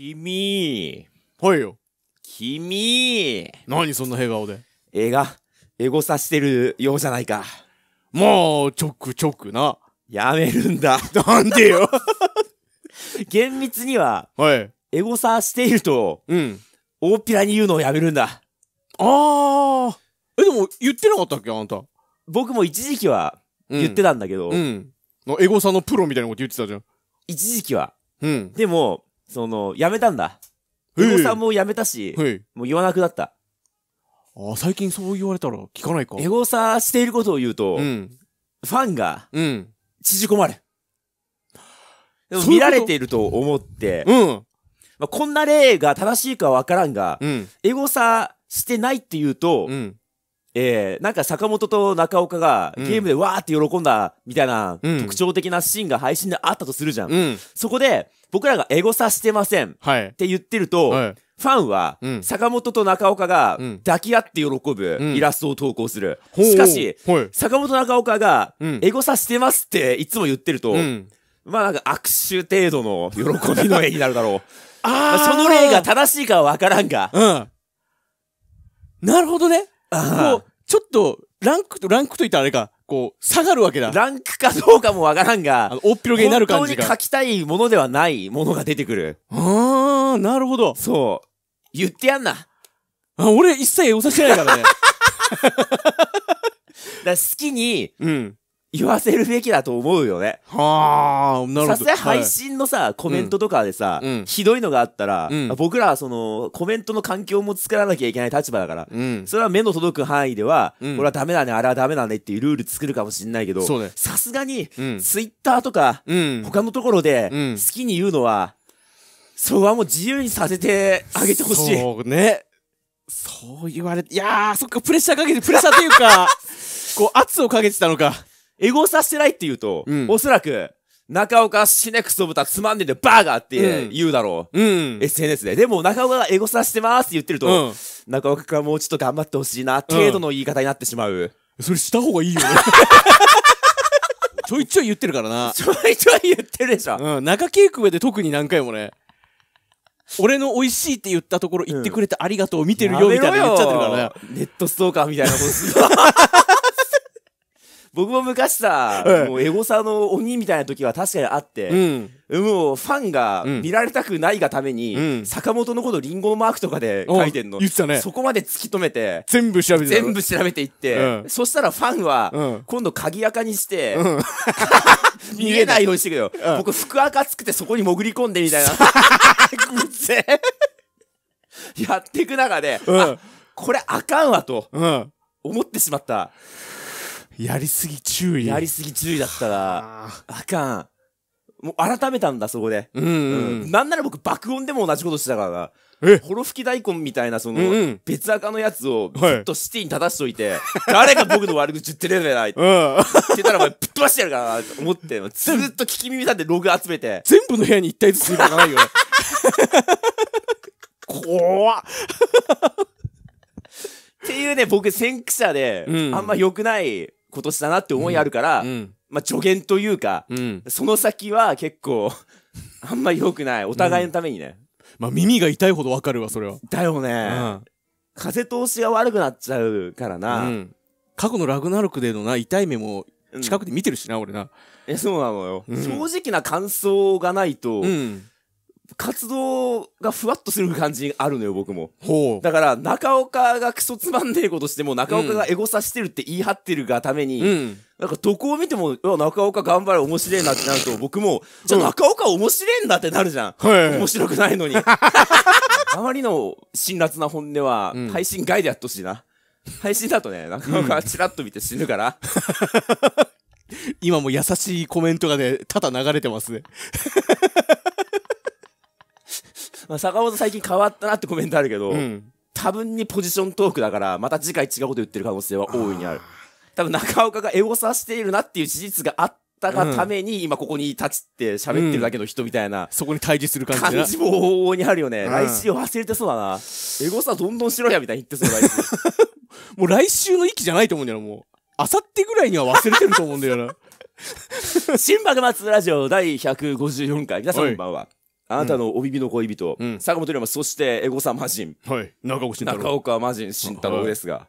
君。はいよ。君。何そんな笑顔で。映画、エゴさしてるようじゃないか。もう、ちょくちょくな。やめるんだ。なんでよ。厳密には、はい。エゴさしていると、うん。大っぴらに言うのをやめるんだ。ああ。え、でも、言ってなかったっけあんた。僕も一時期は、言ってたんだけど。うん。うん、エゴさのプロみたいなこと言ってたじゃん。一時期は。うん。でも、その、やめたんだ。エゴサもやめたし、もう言わなくなった。ああ、最近そう言われたら聞かないか。エゴサしていることを言うと、うん、ファンが、縮こまる。うん、でも見られていると思って、うん、まあ、こんな例が正しいかわからんが、エゴサしてないって言うと、うん、えー、なんか坂本と中岡がゲームでわーって喜んだみたいな特徴的なシーンが配信であったとするじゃん。そこで、僕らがエゴさしてません。って言ってると、ファンは、坂本と中岡が抱き合って喜ぶイラストを投稿する。しかし、坂本中岡が、エゴサしてますっていつも言ってると、まあなんか握手程度の喜びの絵になるだろう。あその例が正しいかはわからんが。なるほどね。こう、ちょっと、ランクと、ランクといったらあれか、こう、下がるわけだ。ランクかどうかもわからんが、おっぴろげになる感じが。本当に書きたいものではないものが出てくる。ああ、なるほど。そう。言ってやんな。あ、俺一切おさしないからね。だ好きに、うん。言わせるべきだと思うよね。はあ、なるほど。さすが配信のさ、はい、コメントとかでさ、うん、ひどいのがあったら、うん、僕らはその、コメントの環境も作らなきゃいけない立場だから、うん、それは目の届く範囲では、うん、俺はダメだね、あれはダメだねっていうルール作るかもしんないけど、さすがに、ツイッターとか、他のところで、好きに言うのは、それはもう自由にさせてあげてほしい。そうね。そう言われて、いやー、そっか、プレッシャーかけて、プレッシャーというか、こう、圧をかけてたのか。エゴさしてないって言うと、うん、おそらく、中岡シネクソタつまんねえでバーガーって言うだろう。うん。SNS で。でも中岡がエゴさしてますって言ってると、うん、中岡君はもうちょっと頑張ってほしいな、程度の言い方になってしまう。それした方がいいよね。ちょいちょい言ってるからな。ちょいちょい言ってるでしょ。うん。中稽古で特に何回もね。俺の美味しいって言ったところ言ってくれてありがとう見てるよみたいな言っちゃってるからね。ネットストーカーみたいなことする。僕も昔さ、もうエゴサの鬼みたいな時は確かにあって、うん、もうファンが見られたくないがために、うん、坂本のことリンゴマークとかで書いてんの、ね、そこまで突き止めて全部調べて全部調べていって、そしたらファンは、今度鍵垢にして、見え ないようにしてくれよ、僕服垢つくてそこに潜り込んでみたいな やっていく中で、うん、これあかんわと思ってしまった。やりすぎ注意。やりすぎ注意だったら、あかん。もう改めたんだ、そこで。うん、うんうん、なんなら僕、爆音でも同じことしてたからな。えホロ吹き大根みたいな、その、別赤のやつを、ずっとシティに立たしといて、はい、誰が僕の悪口言ってるんだよな、って言ったら、お前、ぶっ飛ばしてやるからな、と思って、ずっと聞き耳立ってログ集めて。全部の部屋に一体ずつ行かないよ。怖っ。っていうね、僕、先駆者で、うん、あんま良くない、今年だなって思いあるから、まあ助言というか、その先は結構 あんまり良くない。お互いのためにね。まあ耳が痛いほどわかるわ、それは。だよね。風通しが悪くなっちゃうからな。過去のラグナルクでのな、痛い目も近くで見てるしな、俺な。え、そうなのよ。正直な感想がないと、活動がふわっとする感じあるのよ、僕も。ほう。だから、中岡がクソつまんねえことしても、中岡がエゴさしてるって言い張ってるがために、うん、なんかどこを見ても、中岡頑張れ、面白えなってなると、僕も、じゃあ中岡面白えんだってなるじゃん。うん、面白くないのに。あまりの辛辣な本音は、配信外でやってほしいな。配信だとね、中岡チラッと見て死ぬから。今も優しいコメントがね、ただ流れてますね。まあ、坂本最近変わったなってコメントあるけど、うん、多分にポジショントークだから、また次回違うこと言ってる可能性は大いにある。多分中岡がエゴサしているなっていう事実があったがために、今ここに立ちって喋ってるだけの人みたいな、うん、そこに対峙する感じ感じも往々にあるよね、うん、来週忘れてそうだなエゴサどんどんしろやみたいに言ってそう来週もう来週の域じゃないと思うんだよもうあさってぐらいには忘れてると思うんだよな 新幕末ラジオ第154回皆さんこんばんはあなたのおびびの恋人、うん、坂本龍馬、そしてエゴサ魔人。はい。中岡慎太郎。中岡魔人慎太郎ですが。は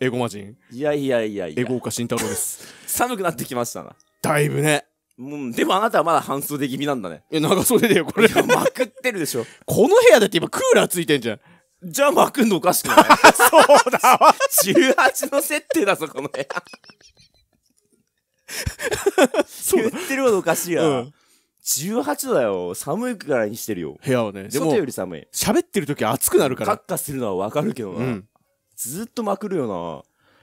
い、エゴ魔人いやいやいやいや。エゴ岡慎太郎です。寒くなってきましたな。だいぶね。うん、でもあなたはまだ半袖気味なんだね。いや、長袖だよ、これ。まくってるでしょ。この部屋だって今クーラーついてんじゃん。じゃあまくんのおかしくない そうだわ。18の設定だぞ、この部屋。そう言ってるほどおかしいや、うん18度だよ。寒いからにしてるよ。部屋をね。でも、外より寒い。喋ってる時暑くなるから。カッカするのはわかるけどな。うん、ずっとまくるよ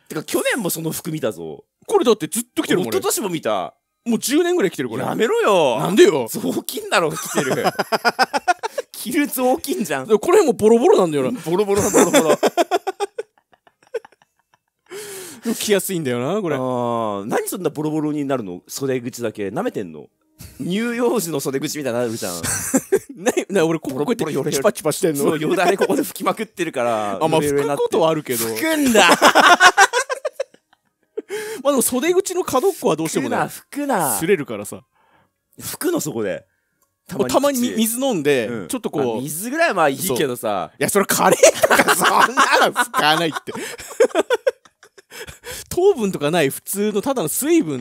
な。てか、去年もその服見たぞ。これだってずっと着てるもん。一昨年も見た。もう10年ぐらい着てるこれ。やめろよ。なんでよ。雑巾だろ、着てる。着る雑巾じゃん。これもボロボロなんだよな。ボロボロボロボロ。着やすいんだよな、これ。ああ、何そんなボロボロになるの袖口だけ。舐めてんの乳幼児の袖口みたいになるじゃん。な、な、俺こここうやってチパチパしてんのそう、よだれここで拭きまくってるから。あ、まあ、拭くことはあるけど。拭くんだ まあでも袖口の角っこはどうしてもね、拭くな、擦れるからさ。拭くのそこで。たまにたまに水飲んで、ちょっとこう、水ぐらいはまあいいけどさ。いや、それカレーとかそんなの使わないって。糖分とかない普通のただの水分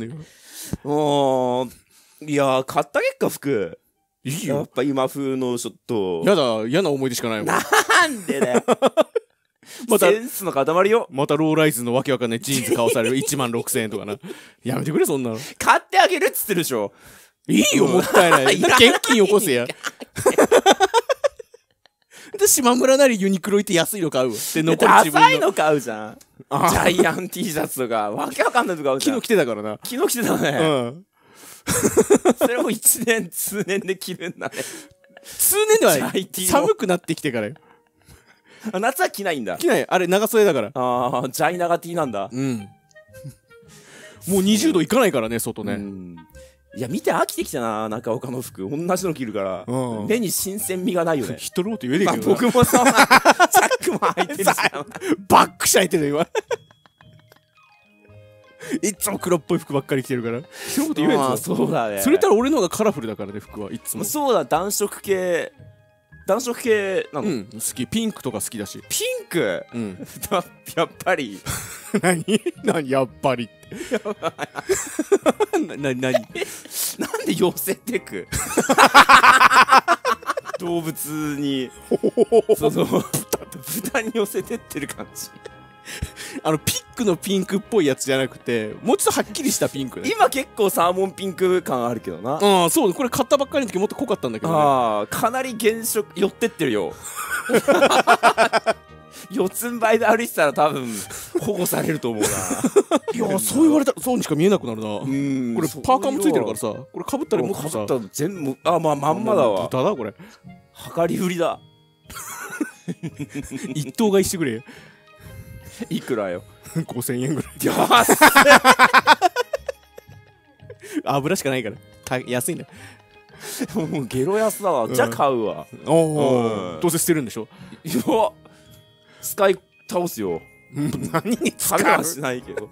うーん、いやー、買った結果服。いいよ。やっぱ今風のちょっと。やだ、嫌な思い出しかないもん。なんでだよ。またセ、ンスの塊よ。またローライズのわけわかんないジーンズ買わされる1万6000円とかな。やめてくれ、そんなの。買ってあげるっつってるでしょ。いいよ、もったいない。な 現金よこせや。で、島村なりユニクロ行って安いの買うっで、残りダ自分の。サいの買うじゃん。ジャイアン T シャツとか、わけわかんないとか買うじゃ昨日来てたからな。昨日着てたね。うん。それも1年通年で着るんだね通年ではない寒くなってきてからよあ夏は着ないんだ着ないあれ長袖だからああジャイナガティなんだうんもう20度いかないからね外ね、うん、いや見て飽きてきたな中岡の服同じの着るから、うん、目に新鮮味がないよねヒットと言えねえけど、僕もさャックも履いてるし バックし履いてる今 いつも黒っぽい服ばっかり着てるからそういうこと言えんぞそうだねそれたら俺の方がカラフルだからね服はいつもそうだ暖色系暖色系なの、うん、好きピンクとか好きだしピンク、うん、やっぱり 何何やっぱりってな何なんで寄せてく動物にその豚に寄せてってる感じあの、ピックのピンクっぽいやつじゃなくて、もうちょっとはっきりしたピンク、ね、今結構サーモンピンク感あるけどな。うん、そう、これ買ったばっかりの時もっと濃かったんだけど、ね、ああ、かなり原色、寄ってってるよ。四つん這いで歩いてたら多分保護されると思うないやそう言われたらそうにしか見えなくなるなこれパーカーもついてるからさこれかぶったりもっかぶった全部あまあまんまだわ豚だこれ量り売りだ 一等買いしてくれいくらよ5000 円ぐらいよっ 油しかないから安いんだ もうゲロ安だわ、じゃあ買うわおお、どうせ捨てるんでしょいや使い倒すよ何に使うはしないけど